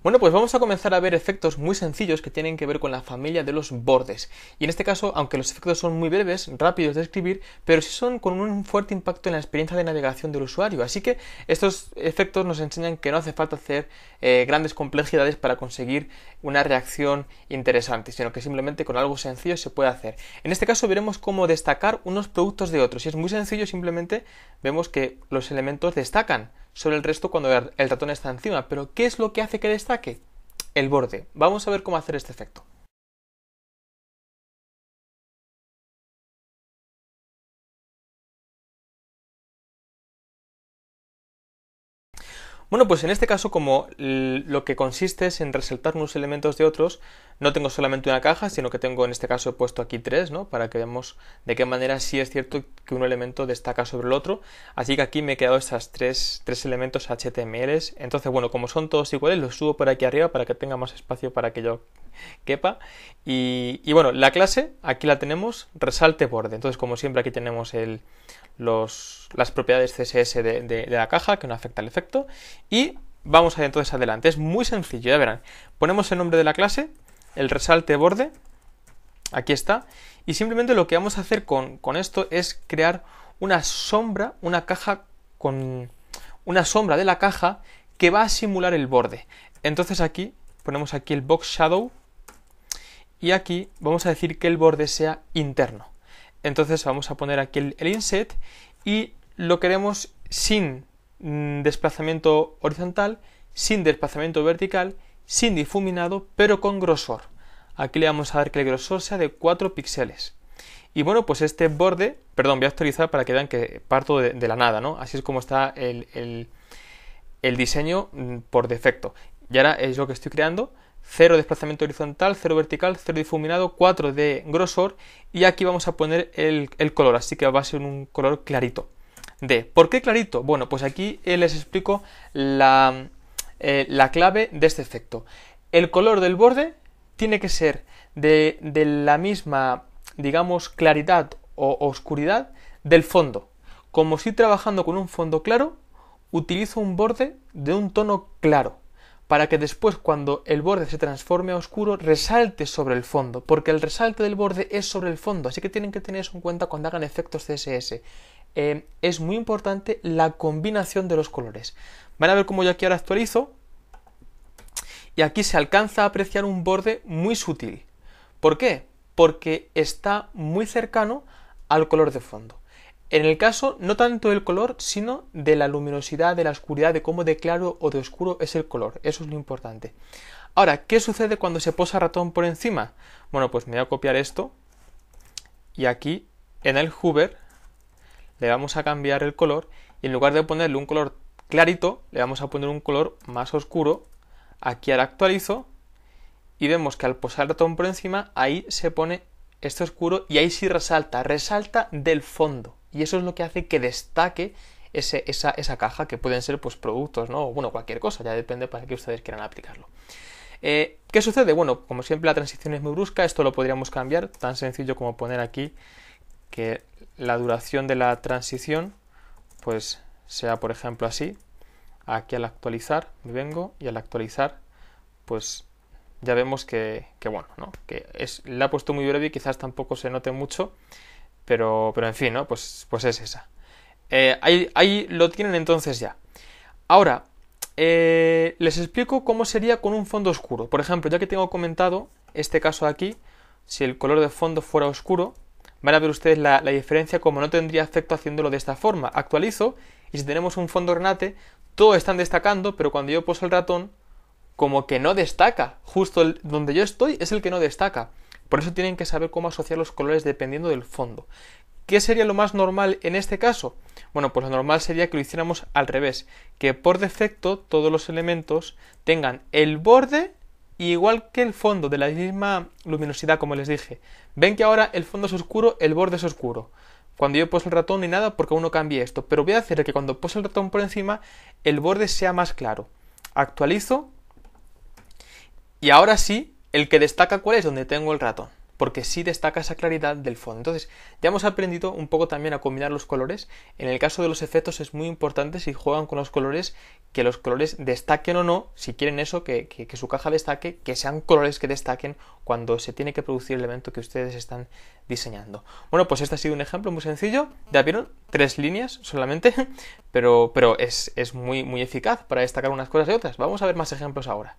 Bueno, pues vamos a comenzar a ver efectos muy sencillos que tienen que ver con la familia de los bordes. Y en este caso, aunque los efectos son muy breves, rápidos de escribir, pero sí son con un fuerte impacto en la experiencia de navegación del usuario. Así que estos efectos nos enseñan que no hace falta hacer eh, grandes complejidades para conseguir una reacción interesante, sino que simplemente con algo sencillo se puede hacer. En este caso veremos cómo destacar unos productos de otros. Si es muy sencillo, simplemente vemos que los elementos destacan sobre el resto cuando el ratón está encima. Pero ¿qué es lo que hace que destaque? El borde. Vamos a ver cómo hacer este efecto. Bueno, pues en este caso, como lo que consiste es en resaltar unos elementos de otros, no tengo solamente una caja, sino que tengo en este caso he puesto aquí tres, ¿no? Para que veamos de qué manera sí es cierto que un elemento destaca sobre el otro. Así que aquí me he quedado estos tres, tres elementos HTML Entonces, bueno, como son todos iguales, los subo por aquí arriba para que tenga más espacio para que yo quepa. Y, y bueno, la clase, aquí la tenemos, resalte borde. Entonces, como siempre, aquí tenemos el las propiedades CSS de, la caja, que no afecta al efecto. Y vamos entonces adelante. Es muy sencillo, ya verán. Ponemos el nombre de la clase, el resalte borde, aquí está. Y simplemente lo que vamos a hacer con, con esto es crear una sombra, una caja con una sombra de la caja que va a simular el borde. Entonces aquí ponemos aquí el box shadow y aquí vamos a decir que el borde sea interno. Entonces vamos a poner aquí el, inset y lo queremos sin mm, desplazamiento horizontal, sin desplazamiento vertical, sin difuminado, pero con grosor. Aquí le vamos a dar que el grosor sea de 4 píxeles. Y bueno, pues este borde, perdón, voy a actualizar para que vean que parto de, la nada, ¿no? Así es como está el, el diseño mm, por defecto. Y ahora es lo que estoy creando. 0 desplazamiento horizontal, 0 vertical, 0 difuminado, 4 de grosor y aquí vamos a poner el, color, así que va a ser un color clarito. ¿Por qué clarito? Bueno, pues aquí les explico eh, la, clave de este efecto. El color del borde tiene que ser de, de la misma, digamos, claridad o oscuridad del fondo. Como si trabajando con un fondo claro, utilizo un borde de un tono claro para que después cuando el borde se transforme a oscuro resalte sobre el fondo, porque el resalte del borde es sobre el fondo, así que tienen que tener eso en cuenta cuando hagan efectos CSS. Eh, es muy importante la combinación de los colores. Van a ver cómo yo aquí ahora actualizo y aquí se alcanza a apreciar un borde muy sutil. ¿Por qué? Porque está muy cercano al color de fondo. En el caso, no tanto del color, sino de la luminosidad, de la oscuridad, de cómo de claro o de oscuro es el color. Eso es lo importante. Ahora, ¿qué sucede cuando se posa ratón por encima? Bueno, pues me voy a copiar esto y aquí en el hover le vamos a cambiar el color y en lugar de ponerle un color clarito, le vamos a poner un color más oscuro. Aquí ahora actualizo y vemos que al posar el ratón por encima, ahí se pone este oscuro y ahí sí resalta, resalta del fondo. Y eso es lo que hace que destaque ese, esa, esa, caja, que pueden ser pues productos, ¿no? O bueno, cualquier cosa, ya depende para qué ustedes quieran aplicarlo. Eh, ¿Qué sucede? Bueno, como siempre la transición es muy brusca, esto lo podríamos cambiar, tan sencillo como poner aquí que la duración de la transición pues sea por ejemplo así, aquí al actualizar me vengo y al actualizar pues ya vemos que, bueno, ¿no? que es, la ha puesto muy breve y quizás tampoco se note mucho, pero, pero en fin, ¿no? Pues, pues es esa. Eh, ahí, lo tienen entonces ya. Ahora, eh, les explico cómo sería con un fondo oscuro. Por ejemplo, ya que tengo comentado este caso aquí, si el color de fondo fuera oscuro, van a ver ustedes la, diferencia como no tendría efecto haciéndolo de esta forma. Actualizo y si tenemos un fondo granate, todos están destacando, pero cuando yo puso el ratón, como que no destaca. Justo donde yo estoy es el que no destaca. Por eso tienen que saber cómo asociar los colores dependiendo del fondo. ¿Qué sería lo más normal en este caso? Bueno, pues lo normal sería que lo hiciéramos al revés, que por defecto todos los elementos tengan el borde igual que el fondo, de la misma luminosidad como les dije. Ven que ahora el fondo es oscuro, el borde es oscuro. Cuando yo puse el ratón ni nada porque uno cambie esto, pero voy a hacer que cuando puse el ratón por encima el borde sea más claro. Actualizo y ahora sí el que destaca cuál es donde tengo el ratón, porque sí destaca esa claridad del fondo. Entonces, ya hemos aprendido un poco también a combinar los colores. En el caso de los efectos es muy importante si juegan con los colores, que los colores destaquen o no, si quieren eso, que, su caja destaque, que sean colores que destaquen cuando se tiene que producir el elemento que ustedes están diseñando. Bueno, pues este ha sido un ejemplo muy sencillo. Ya vieron, tres líneas solamente, pero, pero es, es muy, muy eficaz para destacar unas cosas y otras. Vamos a ver más ejemplos ahora.